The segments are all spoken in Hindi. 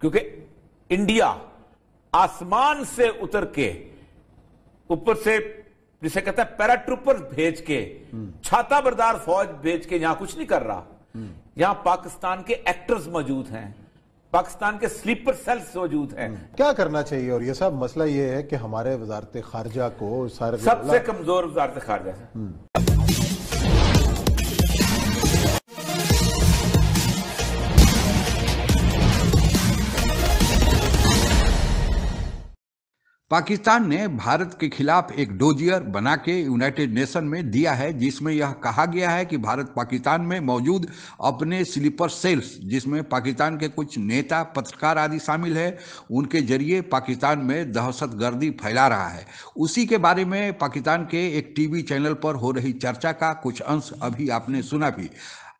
क्योंकि इंडिया आसमान से उतर के ऊपर से जिसे कहते हैं पैराट्रूपर भेज के छाता बरदार फौज भेज के यहां कुछ नहीं कर रहा यहां पाकिस्तान के एक्टर्स मौजूद हैं पाकिस्तान के स्लीपर सेल्स मौजूद हैं क्या करना चाहिए और ये सब मसला ये है कि हमारे वजारत खारजा को सबसे कमजोर वजारत खारजा है पाकिस्तान ने भारत के खिलाफ एक डोजियर बना के यूनाइटेड नेशन में दिया है जिसमें यह कहा गया है कि भारत पाकिस्तान में मौजूद अपने स्लीपर सेल्स जिसमें पाकिस्तान के कुछ नेता पत्रकार आदि शामिल है उनके जरिए पाकिस्तान में दहशत गर्दी फैला रहा है उसी के बारे में पाकिस्तान के एक टीवी चैनल पर हो रही चर्चा का कुछ अंश अभी आपने सुना भी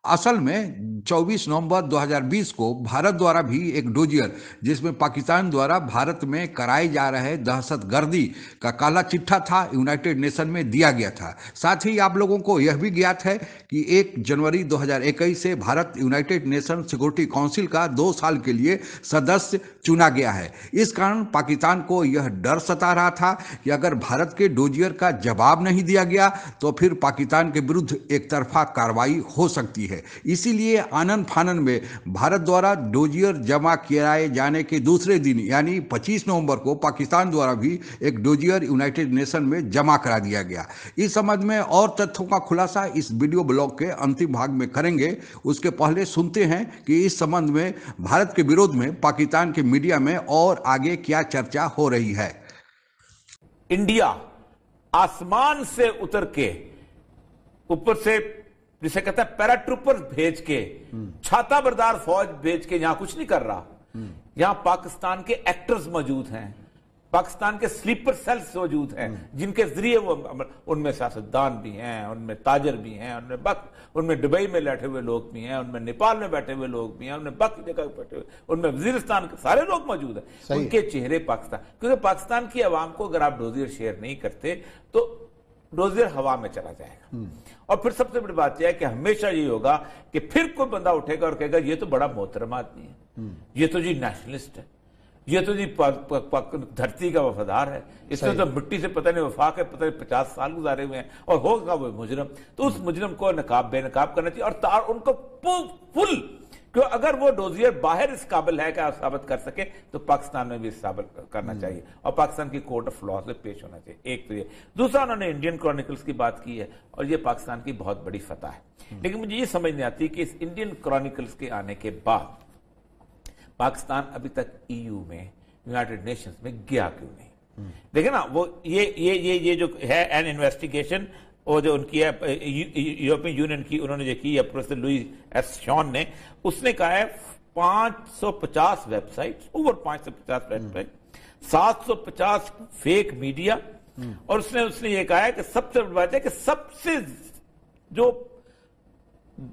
असल में 24 नवंबर 2020 को भारत द्वारा भी एक डोजियर जिसमें पाकिस्तान द्वारा भारत में कराए जा रहे दहशत गर्दी का काला चिट्ठा था यूनाइटेड नेशन में दिया गया था साथ ही आप लोगों को यह भी ज्ञात है कि 1 जनवरी 2021 से Bharat United Nation Security Council का दो साल के लिए सदस्य चुना गया है इस कारण पाकिस्तान को यह डर सता रहा था कि अगर भारत के डोजियर का जवाब नहीं दिया गया तो फिर पाकिस्तान के विरुद्ध एक तरफा कार्रवाई हो सकती है है इसीलिए आनंद फानन में भारत द्वारा डोजियर जमा कराए जाने के दूसरे दिन यानी 25 नवंबर को पाकिस्तान द्वारा भी एक डोजियर यूनाइटेड नेशन में जमा करा दिया गया इस संबंध में और तथ्यों का खुलासा इस वीडियो ब्लॉग के अंतिम भाग में करेंगे उसके पहले सुनते हैं कि इस संबंध में भारत के विरोध में पाकिस्तान के मीडिया में और आगे क्या चर्चा हो रही है इंडिया आसमान से उतर के ऊपर से जिसे कहते हैं पैराट्रूपर भेज के छाता बरदार फौज भेज के यहां कुछ नहीं कर रहा यहां पाकिस्तान के एक्टर्स मौजूद हैं पाकिस्तान के स्लीपर सेल्स मौजूद हैं जिनके जरिए वो उनमें सियासतदान भी हैं उनमें ताजर भी हैं उनमें बक उनमें दुबई में बैठे हुए लोग भी हैं उनमें नेपाल में बैठे हुए लोग भी हैं उनमें बक जगह बैठे हुए उनमें वजीरस्तान के सारे लोग मौजूद हैं उनके चेहरे पाकिस्तान क्योंकि पाकिस्तान की आवाम को अगर आप डोजियर शेयर नहीं करते तो डोजियर हवा में चला जाएगा और फिर सबसे बड़ी बात यह है कि हमेशा ये होगा कि फिर कोई बंदा उठेगा और कहेगा ये तो बड़ा मोहतरम आदमी है ये तो जी नेशनलिस्ट है ये तो जी धरती का वफादार है इसमें तो मिट्टी से पता नहीं वफाक है पता नहीं पचास साल गुजारे हुए हैं और होगा वो मुजरम तो उस मुजरम को नकाब बेनकाब करना चाहिए और तार उनको फुल क्यों अगर वो डोजियर बाहर इस काबिल है क्या साबित कर सके तो पाकिस्तान में भी साबित करना हम्म। चाहिए और पाकिस्तान की कोर्ट ऑफ लॉ से पेश होना चाहिए एक तो ये दूसरा उन्होंने इंडियन क्रॉनिकल्स की बात की है और ये पाकिस्तान की बहुत बड़ी फतह है हम्म। लेकिन मुझे ये समझ नहीं आती कि इस इंडियन क्रॉनिकल्स के आने के बाद पाकिस्तान अभी तक ईयू e में यूनाइटेड नेशंस में गया क्यों नहीं हम्म। देखे ना वो ये ये ये ये जो है एन इन्वेस्टिगेशन वो जो उनकी है यूरोपियन यूनियन की उन्होंने जो की प्रोफेसर लुई एस शॉन ने उसने कहा है 550 वेबसाइट्स ओवर 550 हम्म। वेबसाइट फेक मीडिया हम्म। और उसने उसने ये कहा है कि सबसे बड़ी बात है कि सबसे जो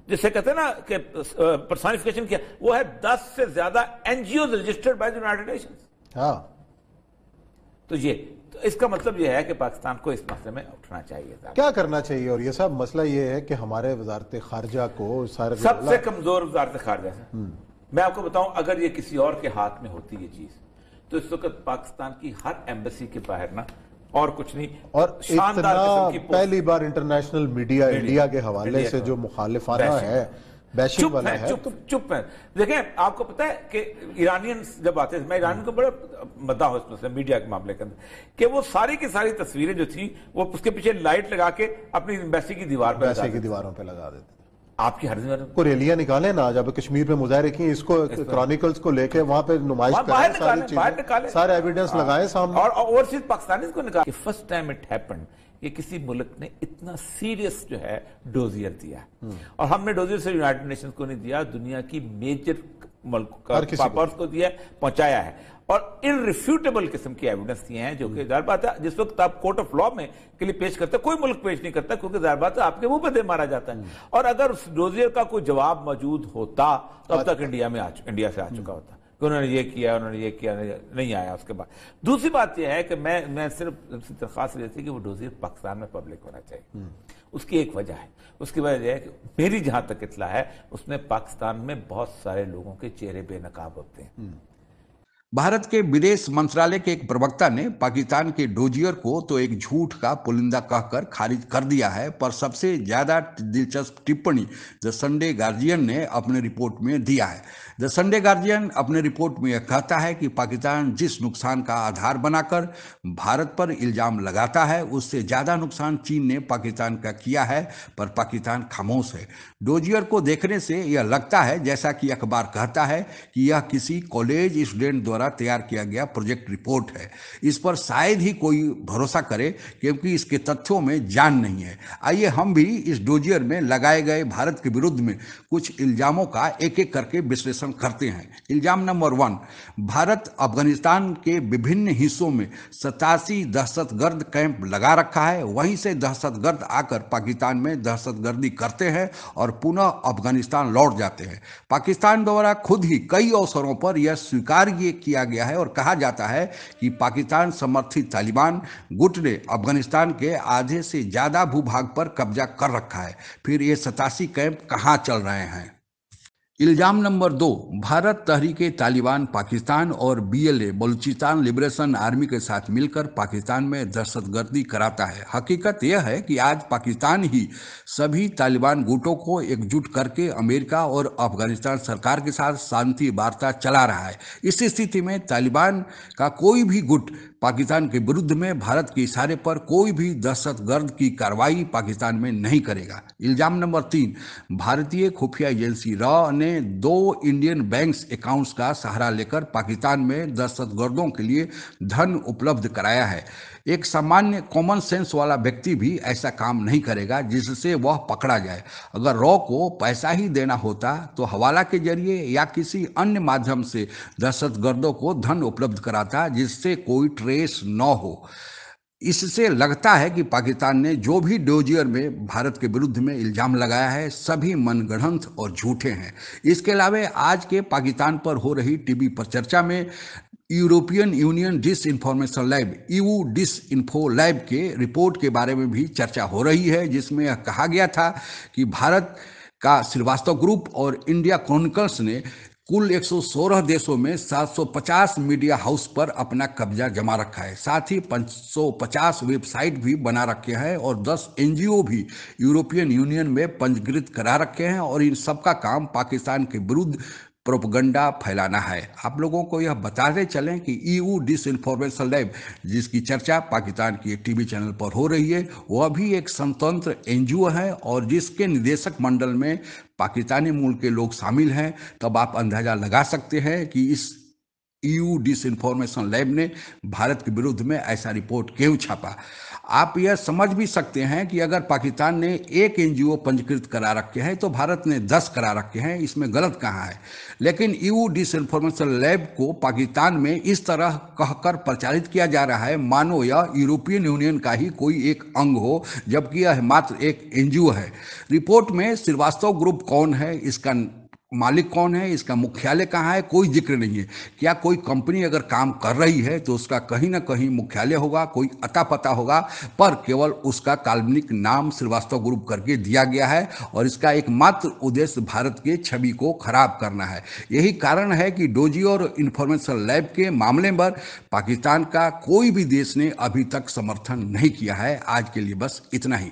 जिसे कहते हैं ना कि प्रसानिफिकेशन किया वो है दस से ज्यादा NGO registered by United Nation तो ये तो इसका मतलब यह है कि पाकिस्तान को इस मसले में उठना चाहिए था क्या करना चाहिए और यह सब मसला यह है कि हमारे वजारत खारजा को सबसे कमजोर वजारत खारजा है हम्म। मैं आपको बताऊं अगर ये किसी और के हाथ में होती ये चीज तो इस वक्त पाकिस्तान की हर एम्बेसी के बाहर ना और कुछ नहीं और शानदार पहली बार इंटरनेशनल मीडिया इंडिया के हवाले से जो मुखालिफाना है चुप है, है चुप चुप है देखें आपको पता है कि ईरानियन जब आते थे मैं ईरानियन को बड़ा मदा हूं इसमें मीडिया के मामले के अंदर कि वो सारी की सारी तस्वीरें जो थी वो उसके पीछे लाइट लगा के अपनी एम्बेसी की दीवार पर की दीवारों पर लगा देते आपकी हर जगह को रैलियां निकाले ना जब कश्मीर में मुजाहरे की इसको क्रॉनिकल्स को लेके वहां पे नुमाइश बाहर निकाले सारे एविडेंस हाँ। लगाए सामने और ओवरसीज पाकिस्तानी को निकाले फर्स्ट टाइम इट हैपेंड कि किसी मुल्क ने इतना सीरियस जो है डोजियर दिया और हमने डोजियर से यूनाइटेड नेशन को नहीं दिया दुनिया की मेजर मुल्क का को दिया पहुंचाया है और इनरिफ्यूटेबल किस्म की एविडेंस दिए हैं जो कि बात है जिस वक्त आप कोर्ट ऑफ लॉ में के लिए पेश करते कोई मुल्क पेश नहीं करता क्योंकि जाहिर बात है आपके मुंह पर दे मारा जाता है और अगर उस डोजियर का कोई जवाब मौजूद होता तो अब तक इंडिया में आ इंडिया से आ चुका होता कि उन्होंने ये किया उन्होंने ये किया नहीं आया उसके बाद दूसरी बात यह है कि मैं मैं सिर्फ उनसे दरख्वास्त ये थी कि वो डोजियर पाकिस्तान में पब्लिक होना चाहिए हम्म। उसकी एक वजह है उसकी वजह यह है कि मेरी जहाँ तक इतला है उसमें पाकिस्तान में बहुत सारे लोगों के चेहरे बेनकाब होते हैं हम्म। भारत के विदेश मंत्रालय के एक प्रवक्ता ने पाकिस्तान के डोजियर को तो एक झूठ का पुलिंदा कहकर खारिज कर दिया है पर सबसे ज़्यादा दिलचस्प टिप्पणी द संडे गार्जियन ने अपने रिपोर्ट में दिया है द संडे गार्जियन अपने रिपोर्ट में यह कहता है कि पाकिस्तान जिस नुकसान का आधार बनाकर भारत पर इल्ज़ाम लगाता है उससे ज़्यादा नुकसान चीन ने पाकिस्तान का किया है पर पाकिस्तान खामोश है डोजियर को देखने से यह लगता है जैसा कि अखबार कहता है कि यह किसी कॉलेज स्टूडेंट द्वारा द्वारा तैयार किया गया प्रोजेक्ट रिपोर्ट है इस पर शायद ही कोई भरोसा करे क्योंकि इसके तथ्यों में जान नहीं है आइए हम भी इस डोजियर में लगाए गए भारत के विरुद्ध में कुछ इल्जामों का एक एक करके विश्लेषण करते हैं इल्जाम नंबर वन भारत अफगानिस्तान के विभिन्न हिस्सों में सतासी दहशतगर्द कैंप लगा रखा है वहीं से दहशतगर्द आकर पाकिस्तान में दहशतगर्दी करते हैं और पुनः अफगानिस्तान लौट जाते हैं पाकिस्तान द्वारा खुद ही कई अवसरों पर यह स्वीकार किया गया है और कहा जाता है कि पाकिस्तान समर्थित तालिबान गुट ने अफगानिस्तान के आधे से ज़्यादा भूभाग पर कब्जा कर रखा है फिर ये सतासी कैंप कहाँ चल रहे हैं इल्जाम नंबर दो भारत तहरीक तालिबान पाकिस्तान और बीएलए बलूचिस्तान लिबरेशन आर्मी के साथ मिलकर पाकिस्तान में दहशतगर्दी कराता है हकीकत यह है कि आज पाकिस्तान ही सभी तालिबान गुटों को एकजुट करके अमेरिका और अफगानिस्तान सरकार के साथ शांति वार्ता चला रहा है इस स्थिति में तालिबान का कोई भी गुट पाकिस्तान के विरुद्ध में भारत के इशारे पर कोई भी दहशतगर्द की कार्रवाई पाकिस्तान में नहीं करेगा इल्जाम नंबर तीन भारतीय खुफिया एजेंसी रॉ ने दो इंडियन बैंक्स अकाउंट्स का सहारा लेकर पाकिस्तान में दहशतगर्दों के लिए धन उपलब्ध कराया है एक सामान्य कॉमन सेंस वाला व्यक्ति भी ऐसा काम नहीं करेगा जिससे वह पकड़ा जाए अगर रॉ को पैसा ही देना होता तो हवाला के जरिए या किसी अन्य माध्यम से दहशतगर्दों को धन उपलब्ध कराता जिससे कोई ट्रेस न हो इससे लगता है कि पाकिस्तान ने जो भी डोजियर में भारत के विरुद्ध में इल्ज़ाम लगाया है सभी मनगढ़ंत और झूठे हैं इसके अलावा आज के पाकिस्तान पर हो रही टीवी पर चर्चा में European Union disinformation lab EU disinfo lab के रिपोर्ट के बारे में भी चर्चा हो रही है जिसमें कहा गया था कि भारत का श्रीवास्तव ग्रुप और इंडिया क्रॉनिकल्स ने कुल 116 देशों में 750 मीडिया हाउस पर अपना कब्जा जमा रखा है साथ ही 550 वेबसाइट भी बना रखे हैं और 10 एनजीओ भी यूरोपियन यूनियन में पंजीकृत करा रखे हैं और इन सबका काम पाकिस्तान के विरुद्ध प्रोपगंडा फैलाना है आप लोगों को यह बताते चलें कि ईयू इन्फॉर्मेशन लैब जिसकी चर्चा पाकिस्तान की एक टीवी चैनल पर हो रही है वह भी एक स्वतंत्र ओ है और जिसके निदेशक मंडल में पाकिस्तानी मूल के लोग शामिल हैं तब आप अंदाज़ा लगा सकते हैं कि इस ईयू डिसइंफॉर्मेशन लैब ने भारत के विरुद्ध में ऐसा रिपोर्ट क्यों छापा आप यह समझ भी सकते हैं कि अगर पाकिस्तान ने एक एनजीओ पंजीकृत करा रखे हैं तो भारत ने दस करा रखे हैं इसमें गलत कहाँ है लेकिन ईयू डिसइंफॉर्मेशन लैब को पाकिस्तान में इस तरह कहकर प्रचारित किया जा रहा है मानो यह यूरोपियन यूनियन का ही कोई एक अंग हो जबकि यह मात्र एक एनजीओ है रिपोर्ट में श्रीवास्तव ग्रुप कौन है इसका मालिक कौन है इसका मुख्यालय कहाँ है कोई जिक्र नहीं है क्या कोई कंपनी अगर काम कर रही है तो उसका कहीं ना कहीं मुख्यालय होगा कोई अता पता होगा पर केवल उसका काल्पनिक नाम श्रीवास्तव ग्रुप करके दिया गया है और इसका एकमात्र उद्देश्य भारत के छवि को खराब करना है यही कारण है कि डोजी और इन्फॉर्मेशन लैब के मामले पर पाकिस्तान का कोई भी देश ने अभी तक समर्थन नहीं किया है आज के लिए बस इतना ही